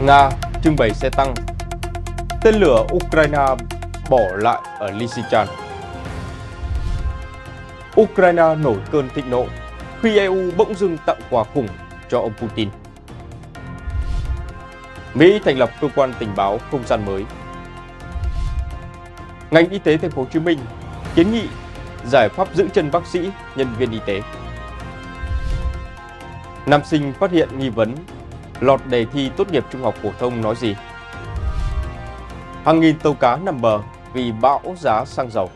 Nga trưng bày xe tăng Tên lửa Ukraine bỏ lại ở Lysychan Ukraine nổi cơn thịnh nộ khi EU bỗng dưng tặng quà khủng cho ông Putin. Mỹ thành lập cơ quan tình báo không gian mới. Ngành y tế thành phố Hồ Chí Minh kiến nghị giải pháp giữ chân bác sĩ, nhân viên y tế. Nam sinh phát hiện nghi vấn lọt đề thi tốt nghiệp trung học phổ thông nói gì? Hàng nghìn tàu cá nằm bờ vì bão giá xăng dầu.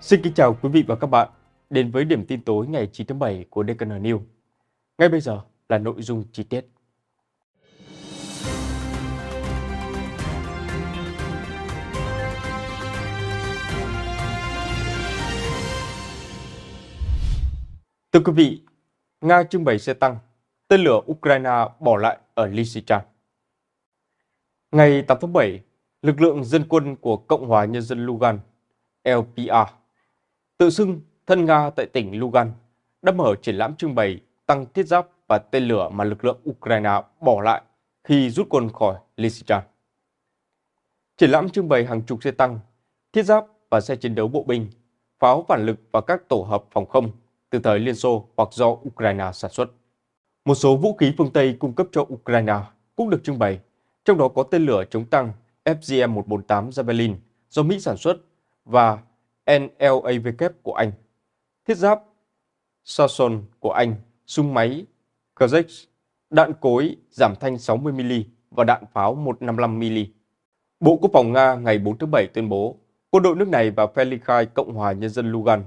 Xin kính chào quý vị và các bạn đến với điểm tin tối ngày 9 tháng 7 của DKN News. Ngay bây giờ là nội dung chi tiết. Thưa quý vị, Nga trưng bày xe tăng, tên lửa Ukraine bỏ lại ở Lysychansk. Ngày 8 tháng 7, lực lượng dân quân của Cộng hòa Nhân dân Lugan, (LPR), tự xưng thân Nga tại tỉnh Lugan, đã mở triển lãm trưng bày tăng thiết giáp và tên lửa mà lực lượng Ukraine bỏ lại khi rút quân khỏi Lysychansk. Triển lãm trưng bày hàng chục xe tăng, thiết giáp và xe chiến đấu bộ binh, pháo phản lực và các tổ hợp phòng không từ thời Liên Xô hoặc do Ukraine sản xuất. Một số vũ khí phương Tây cung cấp cho Ukraine cũng được trưng bày, trong đó có tên lửa chống tăng FGM-148 Javelin do Mỹ sản xuất và NLAW của Anh, thiết giáp Sasson của Anh, súng máy Kazakhs, đạn cối giảm thanh 60mm và đạn pháo 155mm. Bộ Quốc phòng Nga ngày 4 tháng 7 tuyên bố quân đội nước này và Felikhai Cộng hòa Nhân dân Lugan,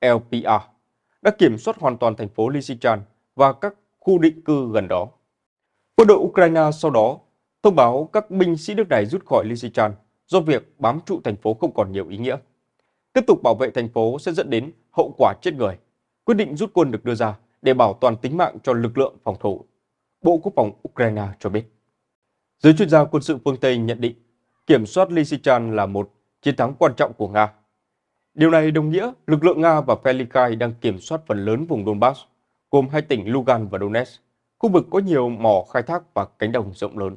LPR đã kiểm soát hoàn toàn thành phố Lysychansk và các khu định cư gần đó. Quân đội Ukraine sau đó thông báo các binh sĩ nước này rút khỏi Lysychansk do việc bám trụ thành phố không còn nhiều ý nghĩa. Tiếp tục bảo vệ thành phố sẽ dẫn đến hậu quả chết người. Quyết định rút quân được đưa ra để bảo toàn tính mạng cho lực lượng phòng thủ. Bộ Quốc phòng Ukraine cho biết. Giới chuyên gia quân sự phương Tây nhận định kiểm soát Lysychansk là một chiến thắng quan trọng của Nga Điều này đồng nghĩa lực lượng Nga và Pelikai đang kiểm soát phần lớn vùng Donbass, gồm hai tỉnh Lugan và Donetsk, khu vực có nhiều mỏ khai thác và cánh đồng rộng lớn.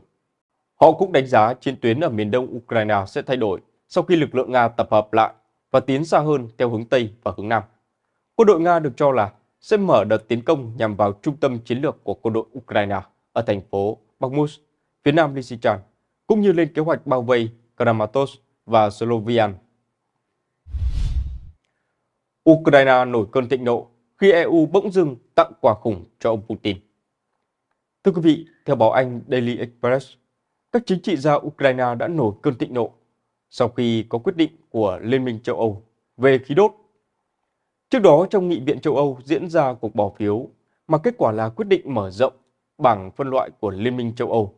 Họ cũng đánh giá chiến tuyến ở miền đông Ukraine sẽ thay đổi sau khi lực lượng Nga tập hợp lại và tiến xa hơn theo hướng Tây và hướng Nam. Quân đội Nga được cho là sẽ mở đợt tiến công nhằm vào trung tâm chiến lược của quân đội Ukraine ở thành phố Bakhmut, phía nam Lysychan, cũng như lên kế hoạch bao vây Kramatorsk và Slovian Ukraine nổi cơn thịnh nộ khi EU bỗng dưng tặng quà khủng cho ông Putin. Thưa quý vị, theo báo Anh Daily Express, các chính trị gia Ukraine đã nổi cơn thịnh nộ sau khi có quyết định của Liên minh châu Âu về khí đốt. Trước đó, trong Nghị viện châu Âu diễn ra cuộc bỏ phiếu mà kết quả là quyết định mở rộng bảng phân loại của Liên minh châu Âu,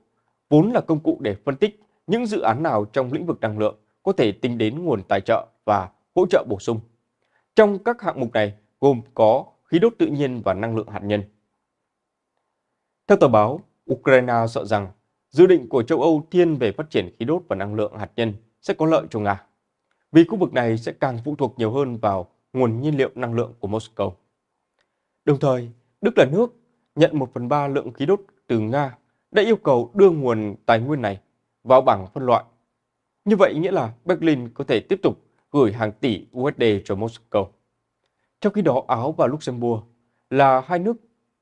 vốn là công cụ để phân tích những dự án nào trong lĩnh vực năng lượng có thể tính đến nguồn tài trợ và hỗ trợ bổ sung trong các hạng mục này gồm có khí đốt tự nhiên và năng lượng hạt nhân. Theo tờ báo, Ukraine sợ rằng dự định của châu Âu thiên về phát triển khí đốt và năng lượng hạt nhân sẽ có lợi cho Nga, vì khu vực này sẽ càng phụ thuộc nhiều hơn vào nguồn nhiên liệu năng lượng của Moscow. Đồng thời, Đức là nước nhận 1 phần 3 lượng khí đốt từ Nga đã yêu cầu đưa nguồn tài nguyên này vào bảng phân loại. Như vậy nghĩa là Berlin có thể tiếp tục gửi hàng tỷ USD cho Moscow. Trong khi đó, Áo và Luxembourg là hai nước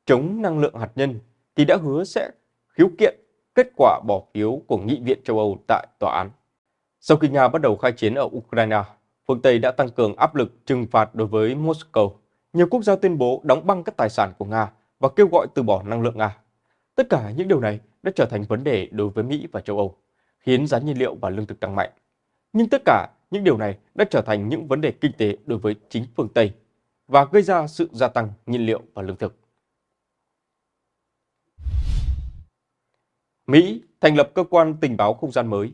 chống năng lượng hạt nhân thì đã hứa sẽ khiếu kiện kết quả bỏ phiếu của Nghị viện châu Âu tại tòa án. Sau khi Nga bắt đầu khai chiến ở Ukraine, phương Tây đã tăng cường áp lực trừng phạt đối với Moscow. Nhiều quốc gia tuyên bố đóng băng các tài sản của Nga và kêu gọi từ bỏ năng lượng Nga. Tất cả những điều này đã trở thành vấn đề đối với Mỹ và châu Âu, khiến giá nhiên liệu và lương thực tăng mạnh. Nhưng tất cả những điều này đã trở thành những vấn đề kinh tế đối với chính phương Tây và gây ra sự gia tăng nhiên liệu và lương thực. Mỹ thành lập cơ quan tình báo không gian mới.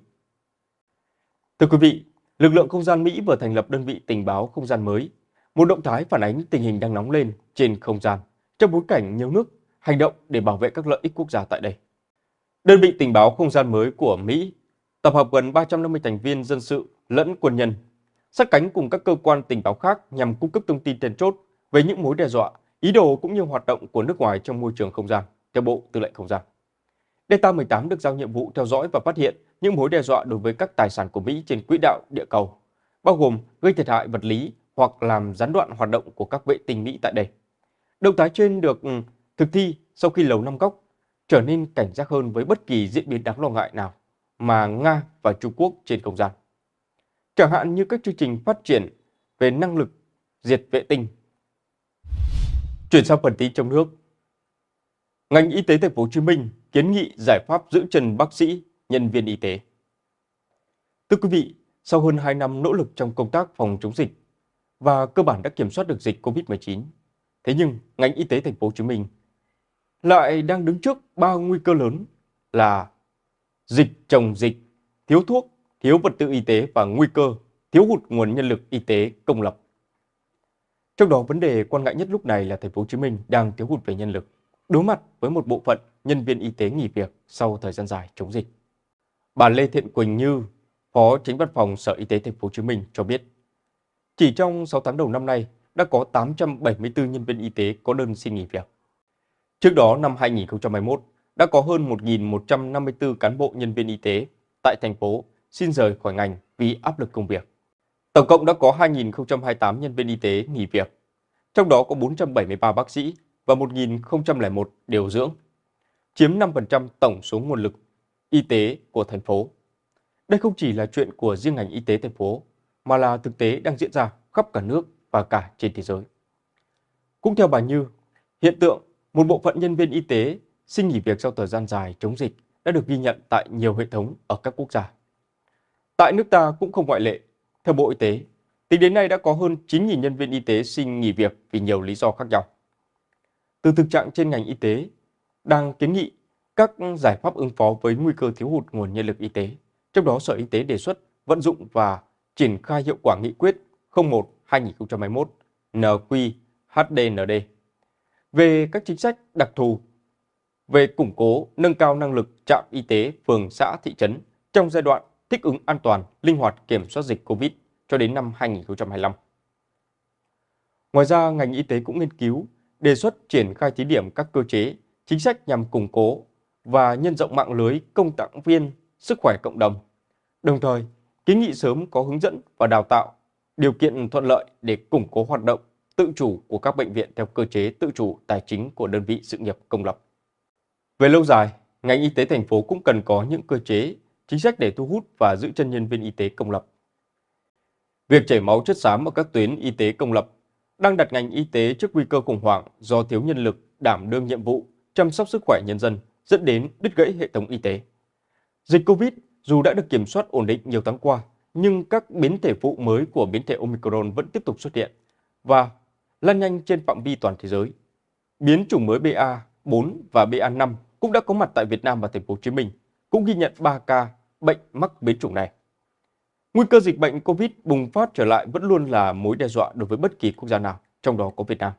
Thưa quý vị, lực lượng không gian Mỹ vừa thành lập đơn vị tình báo không gian mới, một động thái phản ánh tình hình đang nóng lên trên không gian trong bối cảnh nhiều nước hành động để bảo vệ các lợi ích quốc gia tại đây. Đơn vị tình báo không gian mới của Mỹ tập hợp gần 350 thành viên dân sự lẫn quân nhân, sát cánh cùng các cơ quan tình báo khác nhằm cung cấp thông tin then chốt về những mối đe dọa, ý đồ cũng như hoạt động của nước ngoài trong môi trường không gian, theo Bộ Tư lệnh Không gian. Delta 18 được giao nhiệm vụ theo dõi và phát hiện những mối đe dọa đối với các tài sản của Mỹ trên quỹ đạo địa cầu, bao gồm gây thiệt hại vật lý hoặc làm gián đoạn hoạt động của các vệ tinh Mỹ tại đây. Động thái trên được ừ, thực thi sau khi Lầu Năm Góc trở nên cảnh giác hơn với bất kỳ diễn biến đáng lo ngại nào mà Nga và Trung Quốc trên không gian. Chẳng hạn như các chương trình phát triển về năng lực diệt vệ tinh. Chuyển sang phần tin trong nước. Ngành y tế thành phố Hồ Chí Minh kiến nghị giải pháp giữ chân bác sĩ, nhân viên y tế. Thưa quý vị, sau hơn 2 năm nỗ lực trong công tác phòng chống dịch và cơ bản đã kiểm soát được dịch COVID-19, thế nhưng ngành y tế thành phố Hồ Chí Minh lại đang đứng trước ba nguy cơ lớn là dịch chồng dịch, thiếu thuốc, thiếu vật tư y tế và nguy cơ thiếu hụt nguồn nhân lực y tế công lập. Trong đó vấn đề quan ngại nhất lúc này là thành phố Hồ Chí Minh đang thiếu hụt về nhân lực, đối mặt với một bộ phận nhân viên y tế nghỉ việc sau thời gian dài chống dịch. Bà Lê Thiện Quỳnh Như, Phó Chính Văn phòng Sở Y tế Thành phố Hồ Chí Minh cho biết, chỉ trong 6 tháng đầu năm nay đã có 874 nhân viên y tế có đơn xin nghỉ việc. Trước đó năm 2021, đã có hơn 1.154 cán bộ nhân viên y tế tại thành phố xin rời khỏi ngành vì áp lực công việc. Tổng cộng đã có 2.028 nhân viên y tế nghỉ việc, trong đó có 473 bác sĩ và 1.001 điều dưỡng, chiếm 5% tổng số nguồn lực y tế của thành phố. Đây không chỉ là chuyện của riêng ngành y tế thành phố, mà là thực tế đang diễn ra khắp cả nước và cả trên thế giới. Cũng theo bà Như, hiện tượng một bộ phận nhân viên y tế Xin nghỉ việc sau thời gian dài chống dịch đã được ghi nhận tại nhiều hệ thống ở các quốc gia. Tại nước ta cũng không ngoại lệ. Theo Bộ Y tế, tính đến nay đã có hơn 9.000 nhân viên y tế xin nghỉ việc vì nhiều lý do khác nhau. Từ thực trạng trên ngành y tế đang kiến nghị các giải pháp ứng phó với nguy cơ thiếu hụt nguồn nhân lực y tế, trong đó Sở Y tế đề xuất vận dụng và triển khai hiệu quả nghị quyết 01-2021 NQHDND về các chính sách đặc thù về củng cố, nâng cao năng lực trạm y tế phường xã thị trấn trong giai đoạn thích ứng an toàn, linh hoạt kiểm soát dịch Covid cho đến năm 2025. Ngoài ra, ngành y tế cũng nghiên cứu, đề xuất triển khai thí điểm các cơ chế, chính sách nhằm củng cố và nhân rộng mạng lưới công tạng viên sức khỏe cộng đồng. Đồng thời, kiến nghị sớm có hướng dẫn và đào tạo điều kiện thuận lợi để củng cố hoạt động tự chủ của các bệnh viện theo cơ chế tự chủ tài chính của đơn vị sự nghiệp công lập. Về lâu dài, ngành y tế thành phố cũng cần có những cơ chế, chính sách để thu hút và giữ chân nhân viên y tế công lập. Việc chảy máu chất xám ở các tuyến y tế công lập đang đặt ngành y tế trước nguy cơ khủng hoảng do thiếu nhân lực đảm đương nhiệm vụ chăm sóc sức khỏe nhân dân dẫn đến đứt gãy hệ thống y tế. Dịch Covid dù đã được kiểm soát ổn định nhiều tháng qua, nhưng các biến thể phụ mới của biến thể Omicron vẫn tiếp tục xuất hiện và lan nhanh trên phạm vi toàn thế giới. Biến chủng mới BA4 và BA5 cũng đã có mặt tại Việt Nam và thành phố Hồ Chí Minh, cũng ghi nhận 3 ca bệnh mắc biến chủng này. Nguy cơ dịch bệnh Covid bùng phát trở lại vẫn luôn là mối đe dọa đối với bất kỳ quốc gia nào, trong đó có Việt Nam.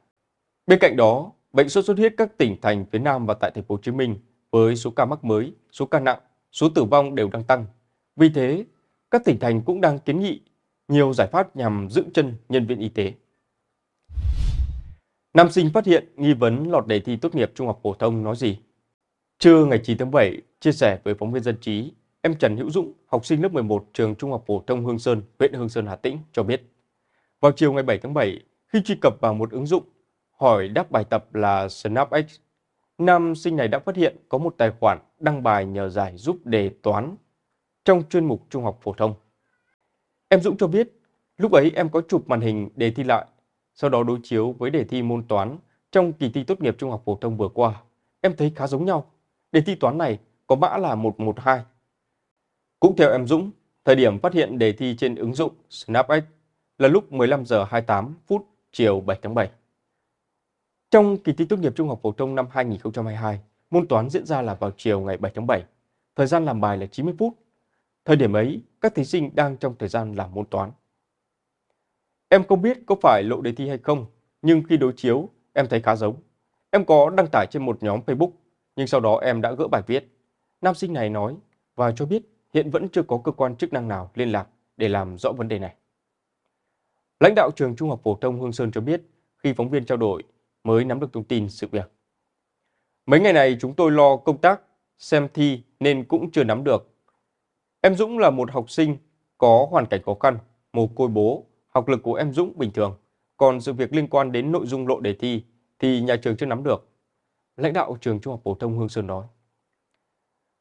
Bên cạnh đó, bệnh sốt xuất huyết các tỉnh thành phía Nam và tại thành phố Hồ Chí Minh với số ca mắc mới, số ca nặng, số tử vong đều đang tăng. Vì thế, các tỉnh thành cũng đang kiến nghị nhiều giải pháp nhằm giữ chân nhân viên y tế. Nam sinh phát hiện nghi vấn lọt đề thi tốt nghiệp trung học phổ thông nói gì? Trưa ngày 9 tháng 7, chia sẻ với phóng viên dân trí, em Trần Hữu Dũng, học sinh lớp 11 trường Trung học phổ thông Hương Sơn, huyện Hương Sơn, Hà Tĩnh cho biết. Vào chiều ngày 7 tháng 7, khi truy cập vào một ứng dụng, hỏi đáp bài tập là SnapX, nam sinh này đã phát hiện có một tài khoản đăng bài nhờ giải giúp đề toán trong chuyên mục Trung học phổ thông. Em Dũng cho biết, lúc ấy em có chụp màn hình đề thi lại, sau đó đối chiếu với đề thi môn toán trong kỳ thi tốt nghiệp Trung học phổ thông vừa qua. Em thấy khá giống nhau, Đề thi toán này có mã là 112. Cũng theo em Dũng, thời điểm phát hiện đề thi trên ứng dụng SnapX là lúc 15 giờ 28 phút chiều 7 tháng 7. Trong kỳ thi tốt nghiệp trung học phổ thông năm 2022, môn toán diễn ra là vào chiều ngày 7 tháng 7. Thời gian làm bài là 90 phút. Thời điểm ấy, các thí sinh đang trong thời gian làm môn toán. Em không biết có phải lộ đề thi hay không, nhưng khi đối chiếu, em thấy khá giống. Em có đăng tải trên một nhóm Facebook nhưng sau đó em đã gỡ bài viết. Nam sinh này nói và cho biết hiện vẫn chưa có cơ quan chức năng nào liên lạc để làm rõ vấn đề này. Lãnh đạo trường Trung học phổ thông Hương Sơn cho biết khi phóng viên trao đổi mới nắm được thông tin sự việc. Mấy ngày này chúng tôi lo công tác, xem thi nên cũng chưa nắm được. Em Dũng là một học sinh có hoàn cảnh khó khăn, mồ côi bố, học lực của em Dũng bình thường. Còn sự việc liên quan đến nội dung lộ đề thi thì nhà trường chưa nắm được lãnh đạo trường Trung học phổ thông Hương Sơn nói.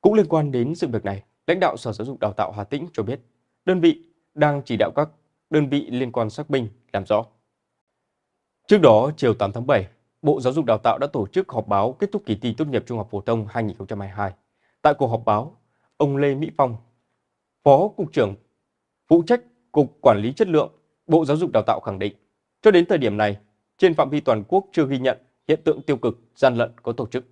Cũng liên quan đến sự việc này, lãnh đạo Sở Giáo dục Đào tạo Hà Tĩnh cho biết, đơn vị đang chỉ đạo các đơn vị liên quan xác minh làm rõ. Trước đó, chiều 8 tháng 7, Bộ Giáo dục Đào tạo đã tổ chức họp báo kết thúc kỳ thi tốt nghiệp trung học phổ thông 2022. Tại cuộc họp báo, ông Lê Mỹ Phong, Phó Cục trưởng phụ trách Cục Quản lý Chất lượng, Bộ Giáo dục Đào tạo khẳng định, cho đến thời điểm này, trên phạm vi toàn quốc chưa ghi nhận hiện tượng tiêu cực, gian lận có tổ chức.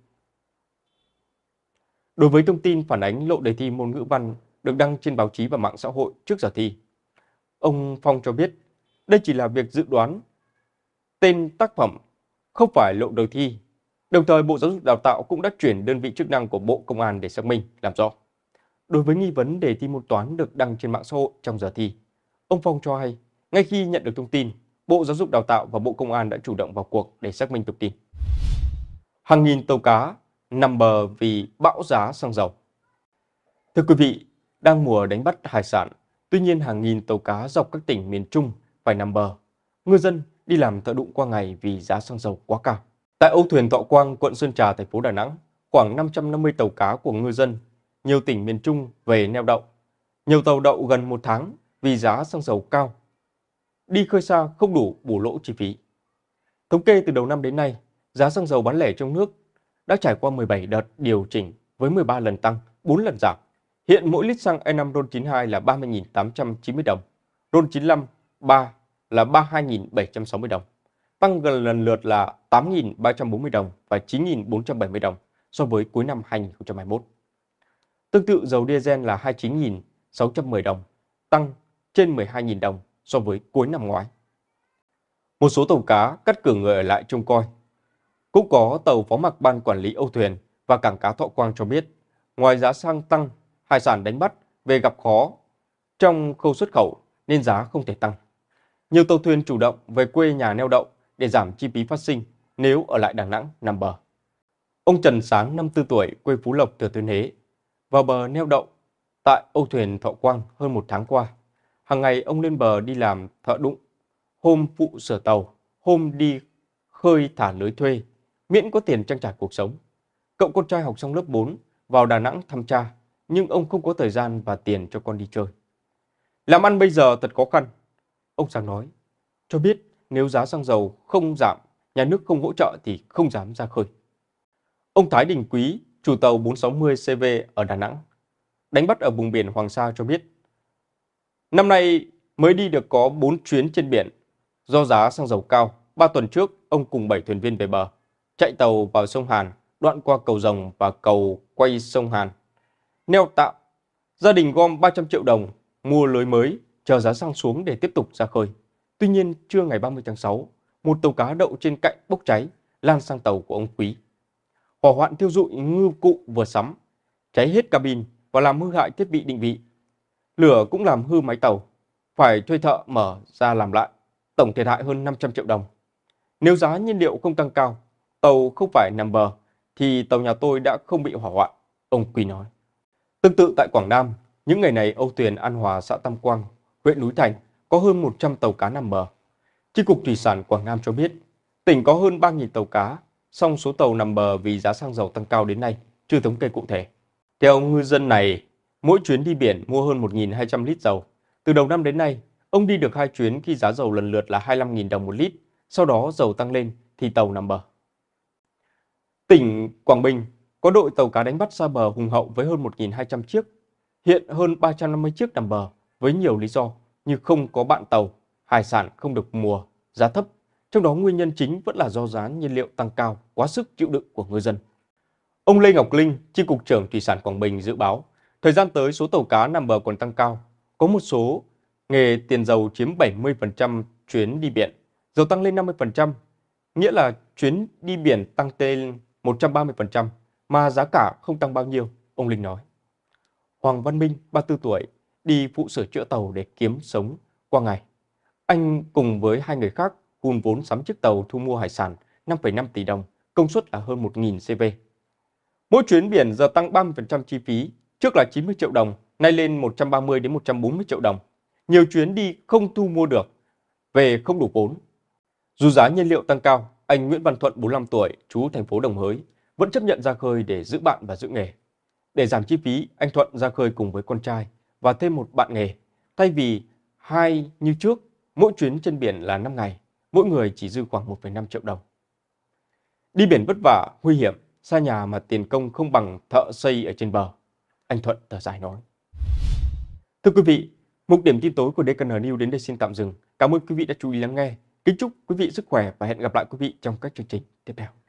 Đối với thông tin phản ánh lộ đề thi môn ngữ văn được đăng trên báo chí và mạng xã hội trước giờ thi, ông Phong cho biết đây chỉ là việc dự đoán tên tác phẩm, không phải lộ đề thi. Đồng thời, Bộ Giáo dục Đào tạo cũng đã chuyển đơn vị chức năng của Bộ Công an để xác minh, làm rõ. Đối với nghi vấn đề thi môn toán được đăng trên mạng xã hội trong giờ thi, ông Phong cho hay, ngay khi nhận được thông tin, Bộ Giáo dục Đào tạo và Bộ Công an đã chủ động vào cuộc để xác minh thông tin hàng nghìn tàu cá nằm bờ vì bão giá xăng dầu. Thưa quý vị, đang mùa đánh bắt hải sản, tuy nhiên hàng nghìn tàu cá dọc các tỉnh miền Trung phải nằm bờ. Ngư dân đi làm thợ đụng qua ngày vì giá xăng dầu quá cao. Tại Âu thuyền Thọ Quang, quận Sơn Trà, thành phố Đà Nẵng, khoảng 550 tàu cá của ngư dân nhiều tỉnh miền Trung về neo đậu. Nhiều tàu đậu gần một tháng vì giá xăng dầu cao. Đi khơi xa không đủ bù lỗ chi phí. Thống kê từ đầu năm đến nay, giá xăng dầu bán lẻ trong nước đã trải qua 17 đợt điều chỉnh với 13 lần tăng, 4 lần giảm. Hiện mỗi lít xăng E5 RON92 là 30.890 đồng, RON95 3 là 32.760 đồng, tăng gần lần lượt là 8.340 đồng và 9.470 đồng so với cuối năm 2021. Tương tự dầu diesel là 29.610 đồng, tăng trên 12.000 đồng so với cuối năm ngoái. Một số tàu cá cắt cửa người ở lại trông coi cũng có tàu phó mặc ban quản lý Âu Thuyền và Cảng Cá Thọ Quang cho biết, ngoài giá xăng tăng, hải sản đánh bắt về gặp khó trong khâu xuất khẩu nên giá không thể tăng. Nhiều tàu thuyền chủ động về quê nhà neo đậu để giảm chi phí phát sinh nếu ở lại Đà Nẵng nằm bờ. Ông Trần Sáng, 54 tuổi, quê Phú Lộc, Thừa Thiên Huế, vào bờ neo đậu tại Âu Thuyền Thọ Quang hơn một tháng qua. Hàng ngày ông lên bờ đi làm thợ đụng, hôm phụ sửa tàu, hôm đi khơi thả lưới thuê miễn có tiền trang trải cuộc sống. Cậu con trai học xong lớp 4, vào Đà Nẵng thăm cha, nhưng ông không có thời gian và tiền cho con đi chơi. Làm ăn bây giờ thật khó khăn. Ông Sáng nói, cho biết nếu giá xăng dầu không giảm, nhà nước không hỗ trợ thì không dám ra khơi. Ông Thái Đình Quý, chủ tàu 460 CV ở Đà Nẵng, đánh bắt ở vùng biển Hoàng Sa cho biết, năm nay mới đi được có 4 chuyến trên biển. Do giá xăng dầu cao, 3 tuần trước ông cùng 7 thuyền viên về bờ chạy tàu vào sông Hàn, đoạn qua cầu rồng và cầu quay sông Hàn. Neo tạo, gia đình gom 300 triệu đồng, mua lưới mới, chờ giá xăng xuống để tiếp tục ra khơi. Tuy nhiên, trưa ngày 30 tháng 6, một tàu cá đậu trên cạnh bốc cháy, lan sang tàu của ông Quý. Hỏa hoạn thiêu dụi ngư cụ vừa sắm, cháy hết cabin và làm hư hại thiết bị định vị. Lửa cũng làm hư máy tàu, phải thuê thợ mở ra làm lại, tổng thiệt hại hơn 500 triệu đồng. Nếu giá nhiên liệu không tăng cao, tàu không phải nằm bờ, thì tàu nhà tôi đã không bị hỏa hoạn, ông Quy nói. Tương tự tại Quảng Nam, những ngày này Âu Tuyền An Hòa xã Tam Quang, huyện Núi Thành có hơn 100 tàu cá nằm bờ. Chi cục Thủy sản Quảng Nam cho biết, tỉnh có hơn 3.000 tàu cá, song số tàu nằm bờ vì giá xăng dầu tăng cao đến nay chưa thống kê cụ thể. Theo ngư dân này, mỗi chuyến đi biển mua hơn 1.200 lít dầu. Từ đầu năm đến nay, ông đi được hai chuyến khi giá dầu lần lượt là 25.000 đồng một lít, sau đó dầu tăng lên thì tàu nằm bờ. Tỉnh Quảng Bình có đội tàu cá đánh bắt xa bờ hùng hậu với hơn 1.200 chiếc, hiện hơn 350 chiếc nằm bờ với nhiều lý do như không có bạn tàu, hải sản không được mùa, giá thấp. Trong đó nguyên nhân chính vẫn là do giá nhiên liệu tăng cao, quá sức chịu đựng của ngư dân. Ông Lê Ngọc Linh, chi cục trưởng thủy sản Quảng Bình dự báo, thời gian tới số tàu cá nằm bờ còn tăng cao. Có một số nghề tiền dầu chiếm 70% chuyến đi biển, dầu tăng lên 50%, nghĩa là chuyến đi biển tăng tên 130% mà giá cả không tăng bao nhiêu, ông Linh nói. Hoàng Văn Minh, 34 tuổi, đi phụ sửa chữa tàu để kiếm sống qua ngày. Anh cùng với hai người khác hùn vốn sắm chiếc tàu thu mua hải sản 5,5 tỷ đồng, công suất là hơn 1.000 CV. Mỗi chuyến biển giờ tăng 30% chi phí, trước là 90 triệu đồng, nay lên 130 đến 140 triệu đồng. Nhiều chuyến đi không thu mua được, về không đủ vốn. Dù giá nhiên liệu tăng cao, anh Nguyễn Văn Thuận 45 tuổi, chú thành phố Đồng Hới, vẫn chấp nhận ra khơi để giữ bạn và giữ nghề. Để giảm chi phí, anh Thuận ra khơi cùng với con trai và thêm một bạn nghề. Thay vì hai như trước, mỗi chuyến trên biển là 5 ngày, mỗi người chỉ dư khoảng 1,5 triệu đồng. Đi biển vất vả, nguy hiểm, xa nhà mà tiền công không bằng thợ xây ở trên bờ. Anh Thuận thở dài nói. Thưa quý vị, mục điểm tin tối của DKN News đến đây xin tạm dừng. Cảm ơn quý vị đã chú ý lắng nghe. Kính chúc quý vị sức khỏe và hẹn gặp lại quý vị trong các chương trình tiếp theo.